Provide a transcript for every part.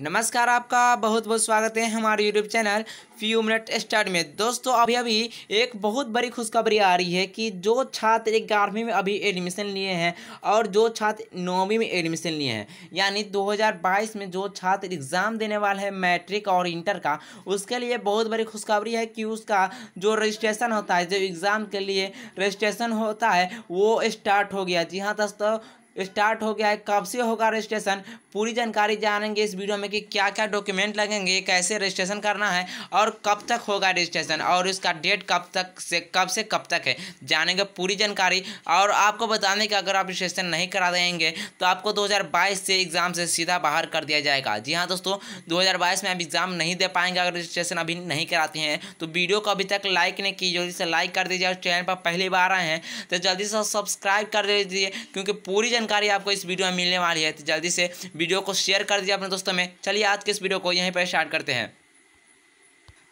नमस्कार आपका बहुत बहुत स्वागत है हमारे YouTube channel few minute start में दोस्तों अभी अभी एक बहुत बड़ी खुशखबरी आ रही है कि जो छात्र ग्यारहवीं में अभी एडमिशन लिए हैं और जो छात्र नौवीं में एडमिशन लिए हैं यानी 2022 में जो छात्र एग्ज़ाम देने वाले है मैट्रिक और इंटर का उसके लिए बहुत बड़ी खुशखबरी है कि उसका जो रजिस्ट्रेशन होता है जो एग्ज़ाम के लिए रजिस्ट्रेशन होता है वो स्टार्ट हो गया जी हाँ दोस्तों स्टार्ट हो गया है कब से होगा रजिस्ट्रेशन पूरी जानकारी जानेंगे इस वीडियो में कि क्या क्या डॉक्यूमेंट लगेंगे कैसे रजिस्ट्रेशन करना है और कब तक होगा रजिस्ट्रेशन और इसका डेट कब तक से कब से कब तक है जानेंगे पूरी जानकारी और आपको बताने कि अगर आप रजिस्ट्रेशन नहीं करा देंगे तो आपको दो से एग्ज़ाम से सीधा बाहर कर दिया जाएगा जी हाँ दोस्तों दो में आप एग्ज़ाम नहीं दे पाएंगे अगर रजिस्ट्रेशन अभी नहीं कराते हैं तो वीडियो को अभी तक लाइक नहीं की जल्दी से लाइक कर दीजिए और चैनल पर पहली बार आए हैं तो जल्दी से सब्सक्राइब कर दीजिए क्योंकि पूरी जानकारी आपको इस वीडियो में मिलने वाली है तो जल्दी से वीडियो को शेयर कर दिया अपने दोस्तों में चलिए आज के इस वीडियो को यहीं पर स्टार्ट करते हैं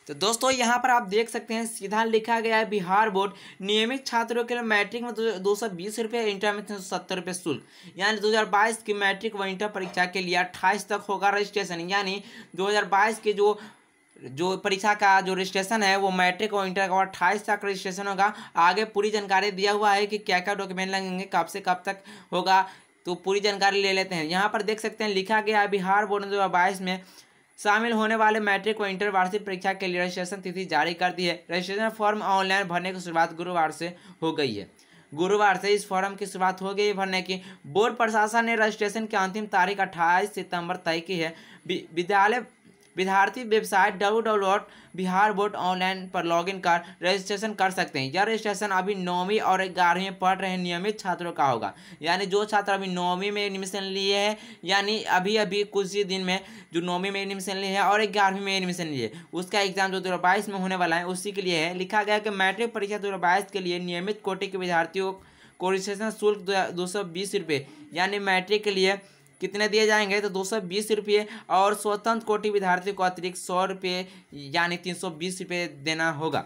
तो दोस्तों यहाँ पर आप देख सकते हैं सीधा लिखा गया है बिहार बोर्ड नियमित छात्रों के लिए मैट्रिक में दो सौ बीस रुपये इंटर में तीन सौ सत्तर रुपये शुल्क यानी दो हज़ार बाईस की मैट्रिक व इंटर परीक्षा के लिए अट्ठाईस तक होगा रजिस्ट्रेशन यानी दो हज़ार बाईस के जो जो परीक्षा का जो रजिस्ट्रेशन है वो मैट्रिक और इंटर का अट्ठाईस तक रजिस्ट्रेशन होगा आगे पूरी जानकारी दिया हुआ है कि क्या क्या डॉक्यूमेंट लगेंगे कब से कब तक होगा तो पूरी जानकारी ले लेते हैं यहाँ पर देख सकते हैं लिखा गया है बिहार बोर्ड दो में शामिल होने वाले मैट्रिक और इंटर वार्षिक परीक्षा के लिए रजिस्ट्रेशन तिथि जारी कर दी है रजिस्ट्रेशन फॉर्म ऑनलाइन भरने की शुरुआत गुरुवार से हो गई है गुरुवार से इस फॉर्म की शुरुआत हो गई भरने की बोर्ड प्रशासन ने रजिस्ट्रेशन की अंतिम तारीख अट्ठाईस सितंबर तय की है विद्यालय विद्यार्थी website W W dot Bihar board online पर लॉगिन कर रजिस्ट्रेशन कर सकते हैं यह रजिस्ट्रेशन अभी नौवीं और ग्यारहवीं पढ़ रहे नियमित छात्रों का होगा यानी जो छात्र अभी नौवीं में एडमिशन लिए हैं यानी अभी अभी कुछ ही दिन में जो नौवीं में एडमिशन लिए हैं और ग्यारहवीं में एडमिशन लिए उसका एग्जाम जो दो में होने वाला है उसी के लिए है लिखा गया कि मैट्रिक परीक्षा दो के लिए नियमित कोटे के विद्यार्थियों को रजिस्ट्रेशन शुल्क दो सौ बीस रुपये यानी मैट्रिक के लिए कितने दिए जाएंगे तो दो सौ बीस रुपये और स्वतंत्र कोटि विद्यार्थी को अतिरिक्त सौ रुपये यानी तीन सौ बीस रुपये देना होगा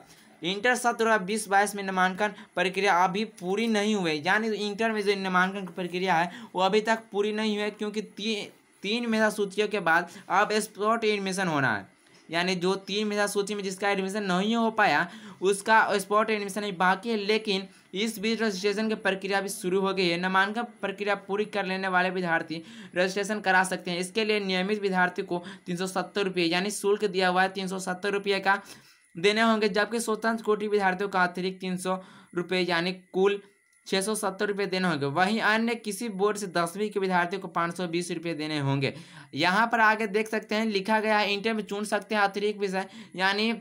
इंटर सत्र दो हज़ार बीस बाईस में नामांकन प्रक्रिया अभी पूरी नहीं हुई यानी तो इंटर में जो नामांकन प्रक्रिया है वो अभी तक पूरी नहीं हुई क्योंकि ती, तीन मेधा सूचियों के बाद अब स्पॉट एडमिशन होना है यानी जो तीन मेधा सूची में जिसका एडमिशन नहीं हो पाया उसका स्पॉट एडमिशन ही बाकी है लेकिन इस बीच रजिस्ट्रेशन की प्रक्रिया भी शुरू हो गई है नामांकन प्रक्रिया पूरी कर लेने वाले विद्यार्थी रजिस्ट्रेशन करा सकते हैं इसके लिए नियमित विद्यार्थी को तीन सौ यानी शुल्क दिया हुआ है तीन सौ का देने होंगे जबकि स्वतंत्र कोटि विद्यार्थियों का अतिरिक्त तीन सौ यानी कुल छः सौ सत्तर रुपये देने होंगे वहीं अन्य किसी बोर्ड से दसवीं के विद्यार्थियों को पाँच सौ बीस रुपये देने होंगे यहाँ पर आगे देख सकते हैं लिखा गया है इंटर में चुन सकते हैं अतिरिक्त विषय यानी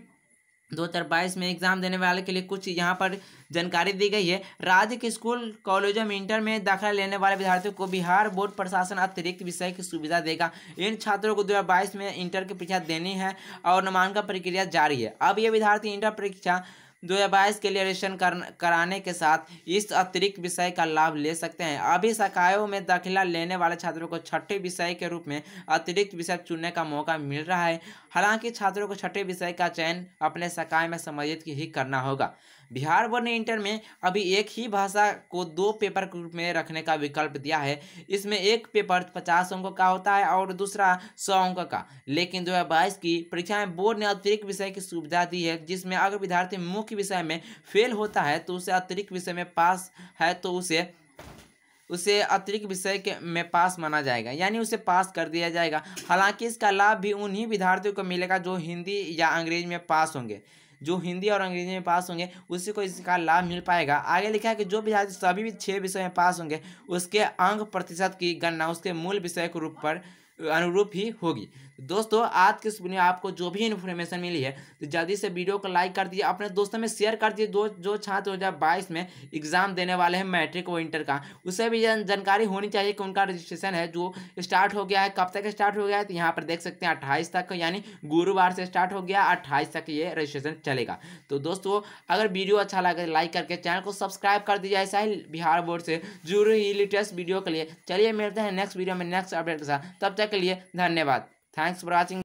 दो हज़ार बाईस में एग्जाम देने वाले के लिए कुछ यहाँ पर जानकारी दी गई है राज्य के स्कूल कॉलेजों में इंटर में दाखिला लेने वाले विद्यार्थियों को बिहार बोर्ड प्रशासन अतिरिक्त विषय की सुविधा देगा इन छात्रों को बाईस में इंटर की परीक्षा देनी है और नामांकन प्रक्रिया जारी है अब ये विद्यार्थी इंटर परीक्षा दो हज़ार बाईस के लिए रजिस्ट्रेशन कराने के साथ इस अतिरिक्त विषय का लाभ ले सकते हैं अभी शाखाओं में दाखिला लेने वाले छात्रों को छठे विषय के रूप में अतिरिक्त विषय चुनने का मौका मिल रहा है हालांकि छात्रों को छठे विषय का चयन अपने शाखाएँ में सम्मिलित ही करना होगा बिहार बोर्ड ने इंटर में अभी एक ही भाषा को दो पेपर के रूप में रखने का विकल्प दिया है इसमें एक पेपर पचास अंकों का होता है और दूसरा सौ अंकों का लेकिन दो की परीक्षा में बोर्ड ने अतिरिक्त विषय की सुविधा दी है जिसमें अगर विद्यार्थी मुख्य विषय में फेल होता है तो उसे अतिरिक्त विषय में पास है तो उसे उसे अतिरिक्त विषय के में पास माना जाएगा यानी उसे पास कर दिया जाएगा हालांकि इसका लाभ भी उन्हीं विद्यार्थियों को मिलेगा जो हिंदी या अंग्रेजी में पास होंगे जो हिंदी और अंग्रेजी में पास होंगे उसी को इसका लाभ मिल पाएगा आगे लिखा है कि जो विद्यार्थी सभी छः विषय में पास होंगे उसके अंक प्रतिशत की गणना उसके मूल विषय के रूप पर अनुरूप ही होगी दोस्तों आज के इस में आपको जो भी इन्फॉर्मेशन मिली है तो जल्दी से वीडियो को लाइक कर दीजिए अपने दोस्तों में शेयर कर दीजिए जो जो छात्र बाईस में एग्जाम देने वाले हैं मैट्रिक और इंटर का उसे भी जानकारी होनी चाहिए कि उनका रजिस्ट्रेशन है जो स्टार्ट हो गया है कब तक स्टार्ट हो गया है तो यहाँ पर देख सकते हैं अट्ठाईस तक यानी गुरुवार से स्टार्ट हो गया अट्ठाईस तक ये रजिस्ट्रेशन चलेगा तो दोस्तों अगर वीडियो अच्छा लगे लाइक तो करके चैनल को सब्सक्राइब कर दीजिए ऐसा ही बिहार बोर्ड से जरूरी लेटेस्ट वीडियो के लिए चलिए मिलते हैं नेक्स्ट वीडियो में नेक्स्ट अपडेट के साथ तब तक तक के लिए धन्यवाद थैंक्स फॉर वॉचिंग